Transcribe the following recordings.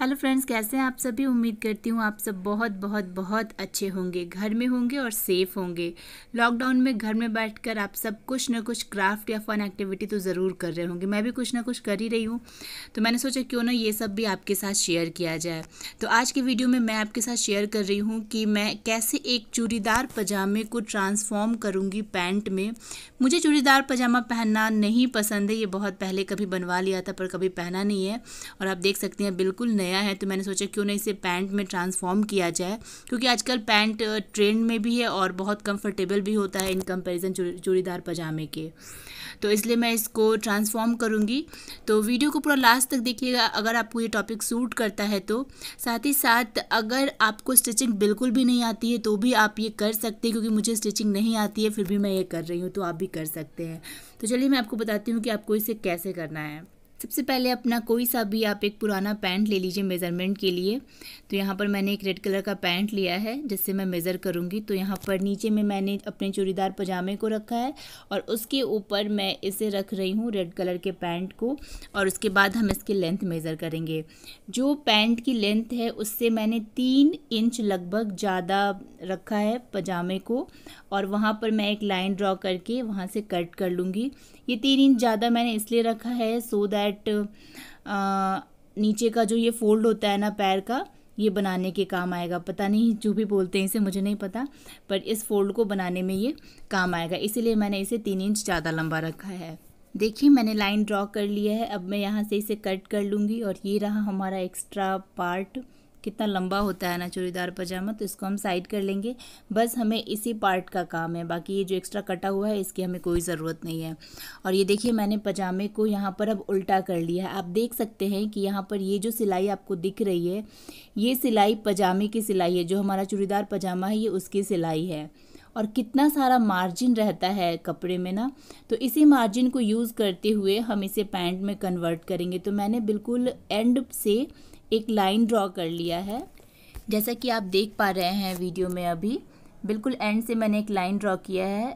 hello friends कैसे हैं आप सभी उम्मीद करती हूँ आप सब बहुत बहुत बहुत अच्छे होंगे घर में होंगे और सेफ़ होंगे लॉकडाउन में घर में बैठकर आप सब कुछ ना कुछ क्राफ्ट या फ़न एक्टिविटी तो ज़रूर कर रहे होंगे मैं भी कुछ ना कुछ कर ही रही हूँ तो मैंने सोचा क्यों ना ये सब भी आपके साथ शेयर किया जाए तो आज की वीडियो में मैं आपके साथ शेयर कर रही हूँ कि मैं कैसे एक चूड़ीदार पजामे को ट्रांसफॉर्म करूँगी पैंट में मुझे चूड़ीदार पजामा पहनना नहीं पसंद है ये बहुत पहले कभी बनवा लिया था पर कभी पहना नहीं है और आप देख सकते हैं बिल्कुल नया है तो मैंने सोचा क्यों नहीं इसे पैंट में ट्रांसफॉर्म किया जाए क्योंकि आजकल पैंट ट्रेंड में भी है और बहुत कंफर्टेबल भी होता है इन कंपैरिजन चूड़ीदार पजामे के तो इसलिए मैं इसको ट्रांसफॉर्म करूँगी तो वीडियो को पूरा लास्ट तक देखिएगा अगर आपको ये टॉपिक सूट करता है तो साथ ही साथ अगर आपको स्टिचिंग बिल्कुल भी नहीं आती है तो भी आप ये कर सकते हैं क्योंकि मुझे स्टिचिंग नहीं आती है फिर भी मैं ये कर रही हूँ तो आप भी कर सकते हैं तो चलिए मैं आपको बताती हूँ कि आपको इसे कैसे करना है सबसे पहले अपना कोई सा भी आप एक पुराना पैंट ले लीजिए मेज़रमेंट के लिए तो यहाँ पर मैंने एक रेड कलर का पैंट लिया है जिससे मैं मेज़र करूँगी तो यहाँ पर नीचे में मैंने अपने चूड़ीदार पजामे को रखा है और उसके ऊपर मैं इसे रख रही हूँ रेड कलर के पैंट को और उसके बाद हम इसकी लेंथ मेज़र करेंगे जो पैंट की लेंथ है उससे मैंने तीन इंच लगभग ज़्यादा रखा है पजामे को और वहाँ पर मैं एक लाइन ड्रॉ करके वहाँ से कट कर लूँगी ये तीन इंच ज़्यादा मैंने इसलिए रखा है सो दैट दैट uh, नीचे का जो ये फोल्ड होता है ना पैर का ये बनाने के काम आएगा पता नहीं जो भी बोलते हैं इसे मुझे नहीं पता पर इस फोल्ड को बनाने में ये काम आएगा इसीलिए मैंने इसे तीन इंच ज़्यादा लंबा रखा है देखिए मैंने लाइन ड्रॉ कर लिया है अब मैं यहाँ से इसे कट कर लूँगी और ये रहा हमारा एक्स्ट्रा पार्ट कितना लंबा होता है ना चूड़ीदार पजामा तो इसको हम साइड कर लेंगे बस हमें इसी पार्ट का काम है बाकी ये जो एक्स्ट्रा कटा हुआ है इसकी हमें कोई ज़रूरत नहीं है और ये देखिए मैंने पजामे को यहाँ पर अब उल्टा कर लिया है आप देख सकते हैं कि यहाँ पर ये जो सिलाई आपको दिख रही है ये सिलाई पजामे की सिलाई है जो हमारा चूड़ीदार पजामा है ये उसकी सिलाई है और कितना सारा मार्जिन रहता है कपड़े में ना तो इसी मार्जिन को यूज़ करते हुए हम इसे पैंट में कन्वर्ट करेंगे तो मैंने बिल्कुल एंड से एक लाइन ड्रॉ कर लिया है जैसा कि आप देख पा रहे हैं वीडियो में अभी बिल्कुल एंड से मैंने एक लाइन ड्रॉ किया है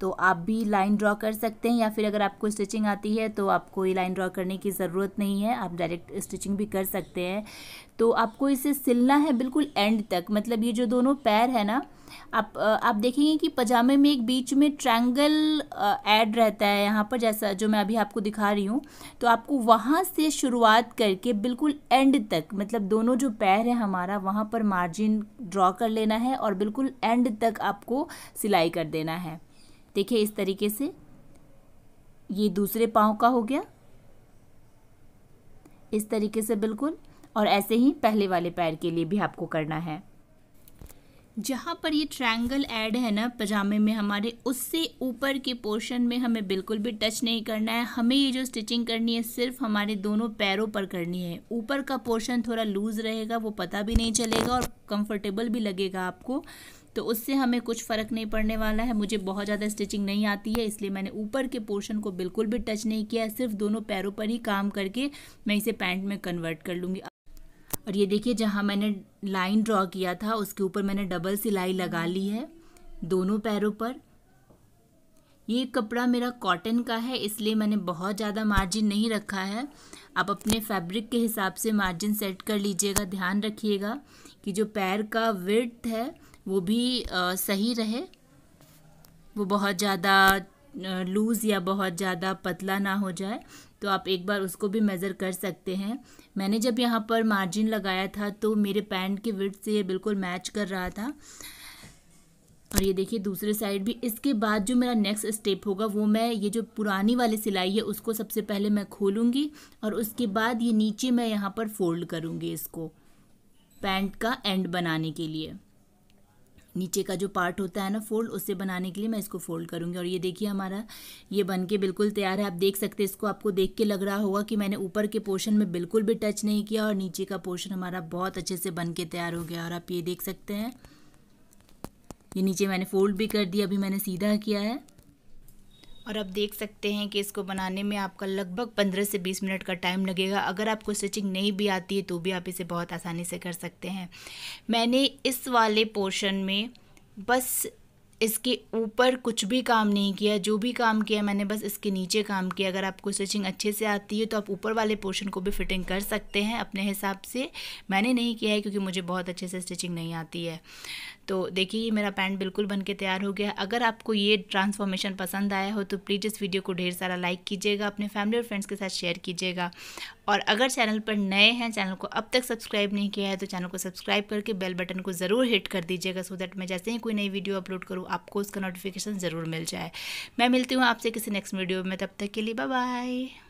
तो आप भी लाइन ड्रॉ कर सकते हैं या फिर अगर आपको स्टिचिंग आती है तो आपको ये लाइन ड्रॉ करने की ज़रूरत नहीं है आप डायरेक्ट स्टिचिंग भी कर सकते हैं तो आपको इसे सिलना है बिल्कुल एंड तक मतलब ये जो दोनों पैर है ना आप आप देखेंगे कि पजामे में एक बीच में ट्रैंगल ऐड रहता है यहाँ पर जैसा जो मैं अभी आपको दिखा रही हूँ तो आपको वहाँ से शुरुआत करके बिल्कुल एंड तक मतलब दोनों जो पैर है हमारा वहाँ पर मार्जिन ड्रॉ कर लेना है और बिल्कुल एंड तक आपको सिलाई कर देना है देखिए इस तरीके से ये दूसरे पाँव का हो गया इस तरीके से बिल्कुल और ऐसे ही पहले वाले पैर के लिए भी आपको करना है जहाँ पर ये ट्रायंगल ऐड है ना पजामे में हमारे उससे ऊपर के पोर्शन में हमें बिल्कुल भी टच नहीं करना है हमें ये जो स्टिचिंग करनी है सिर्फ हमारे दोनों पैरों पर करनी है ऊपर का पोर्शन थोड़ा लूज़ रहेगा वो पता भी नहीं चलेगा और कंफर्टेबल भी लगेगा आपको तो उससे हमें कुछ फ़र्क नहीं पड़ने वाला है मुझे बहुत ज़्यादा स्टिचिंग नहीं आती है इसलिए मैंने ऊपर के पोर्शन को बिल्कुल भी टच नहीं किया है सिर्फ दोनों पैरों पर ही काम करके मैं इसे पैंट में कन्वर्ट कर लूँगी और ये देखिए जहाँ मैंने लाइन ड्रॉ किया था उसके ऊपर मैंने डबल सिलाई लगा ली है दोनों पैरों पर ये कपड़ा मेरा कॉटन का है इसलिए मैंने बहुत ज़्यादा मार्जिन नहीं रखा है आप अपने फैब्रिक के हिसाब से मार्जिन सेट कर लीजिएगा ध्यान रखिएगा कि जो पैर का विर्थ है वो भी आ, सही रहे वो बहुत ज़्यादा लूज़ या बहुत ज़्यादा पतला ना हो जाए तो आप एक बार उसको भी मेज़र कर सकते हैं मैंने जब यहाँ पर मार्जिन लगाया था तो मेरे पैंट के विथ से ये बिल्कुल मैच कर रहा था और ये देखिए दूसरे साइड भी इसके बाद जो मेरा नेक्स्ट स्टेप होगा वो मैं ये जो पुरानी वाली सिलाई है उसको सबसे पहले मैं खोलूँगी और उसके बाद ये नीचे मैं यहाँ पर फोल्ड करूँगी इसको पैंट का एंड बनाने के लिए नीचे का जो पार्ट होता है ना फोल्ड उससे बनाने के लिए मैं इसको फोल्ड करूँगी और ये देखिए हमारा ये बन के बिल्कुल तैयार है आप देख सकते हैं इसको आपको देख के लग रहा होगा कि मैंने ऊपर के पोर्शन में बिल्कुल भी टच नहीं किया और नीचे का पोर्शन हमारा बहुत अच्छे से बन के तैयार हो गया और आप ये देख सकते हैं ये नीचे मैंने फोल्ड भी कर दिया अभी मैंने सीधा किया है और आप देख सकते हैं कि इसको बनाने में आपका लगभग 15 से 20 मिनट का टाइम लगेगा अगर आपको स्टिचिंग नहीं भी आती है तो भी आप इसे बहुत आसानी से कर सकते हैं मैंने इस वाले पोर्शन में बस इसके ऊपर कुछ भी काम नहीं किया जो भी काम किया मैंने बस इसके नीचे काम किया अगर आपको स्टिचिंग अच्छे से आती है तो आप ऊपर वाले पोर्शन को भी फिटिंग कर सकते हैं अपने हिसाब से मैंने नहीं किया है क्योंकि मुझे बहुत अच्छे से स्टिचिंग नहीं आती है तो देखिए मेरा पैंट बिल्कुल बन के तैयार हो गया अगर आपको ये ट्रांसफॉर्मेशन पसंद आया हो तो प्लीज़ इस वीडियो को ढेर सारा लाइक कीजिएगा अपने फैमिली और फ्रेंड्स के साथ शेयर कीजिएगा और अगर चैनल पर नए हैं चैनल को अब तक सब्सक्राइब नहीं किया है तो चैनल को सब्सक्राइब करके बेल बटन को ज़रूर हिट कर दीजिएगा सो दैट मैं जैसे ही कोई नई वीडियो अपलोड करूँ आपको उसका नोटिफिकेशन ज़रूर मिल जाए मैं मिलती हूँ आपसे किसी नेक्स्ट वीडियो में तब तक के लिए बाय